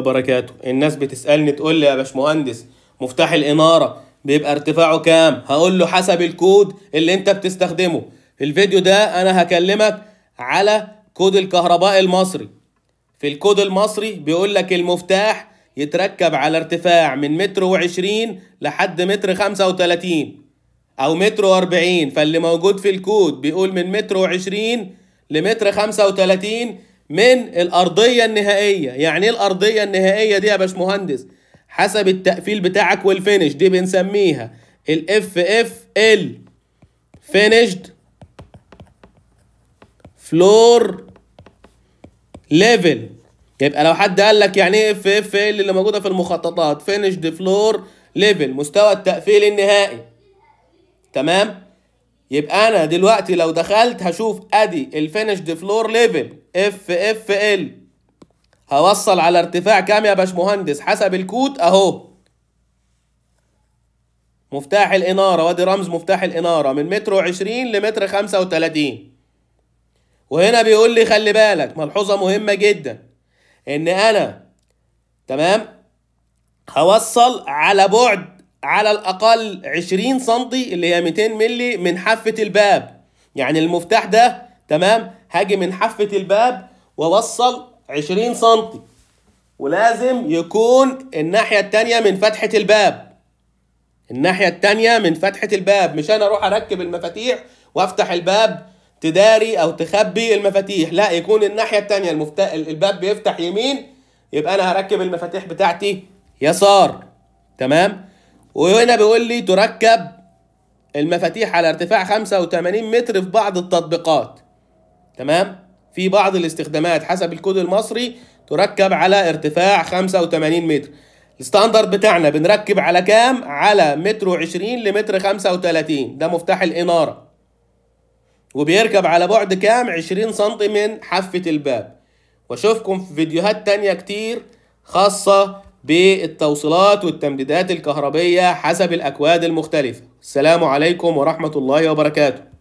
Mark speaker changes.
Speaker 1: وبركاته الناس بتسالني تقول لي يا باشمهندس مفتاح الاناره بيبقى ارتفاعه كام هقول له حسب الكود اللي انت بتستخدمه في الفيديو ده انا هكلمك على كود الكهرباء المصري في الكود المصري بيقول لك المفتاح يتركب على ارتفاع من متر وعشرين لحد متر خمسة وتلاتين أو متر وأربعين فاللي موجود في الكود بيقول من متر وعشرين لمتر خمسة وتلاتين من الارضيه النهائيه يعني ايه الارضيه النهائيه دي يا باشمهندس حسب التقفيل بتاعك والفينش دي بنسميها الاف اف ال فينيشد فلور ليفل يبقى لو حد قال لك يعني ايه اف اف ال اللي موجوده في المخططات فينيشد فلور ليفل مستوى التقفيل النهائي تمام يبقى انا دلوقتي لو دخلت هشوف ادي الفينشد فلور ليفل اف اف ال هوصل على ارتفاع كام يا باشمهندس حسب الكوت اهو مفتاح الاناره وادي رمز مفتاح الاناره من متر وعشرين لمتر خمسة وتلاتين وهنا بيقول لي خلي بالك ملحوظه مهمه جدا ان انا تمام هوصل على بعد على الاقل عشرين سنتي اللي هي ميتين ملي من حافه الباب يعني المفتاح ده تمام هاجي من حافة الباب ووصل 20 سم ولازم يكون الناحية التانية من فتحة الباب الناحية التانية من فتحة الباب مش أنا أروح أركب المفاتيح وأفتح الباب تداري أو تخبي المفاتيح لا يكون الناحية التانية المفت... الباب بيفتح يمين يبقى أنا هركب المفاتيح بتاعتي يسار تمام وهنا بيقول لي تركب المفاتيح على ارتفاع 85 متر في بعض التطبيقات تمام في بعض الاستخدامات حسب الكود المصري تركب على ارتفاع 85 متر الستاندرد بتاعنا بنركب على كام على متر وعشرين 20 لمتر 35 ده مفتاح الاناره وبيركب على بعد كام 20 سم من حافه الباب واشوفكم في فيديوهات تانية كتير خاصه بالتوصيلات والتمديدات الكهربيه حسب الاكواد المختلفه السلام عليكم ورحمه الله وبركاته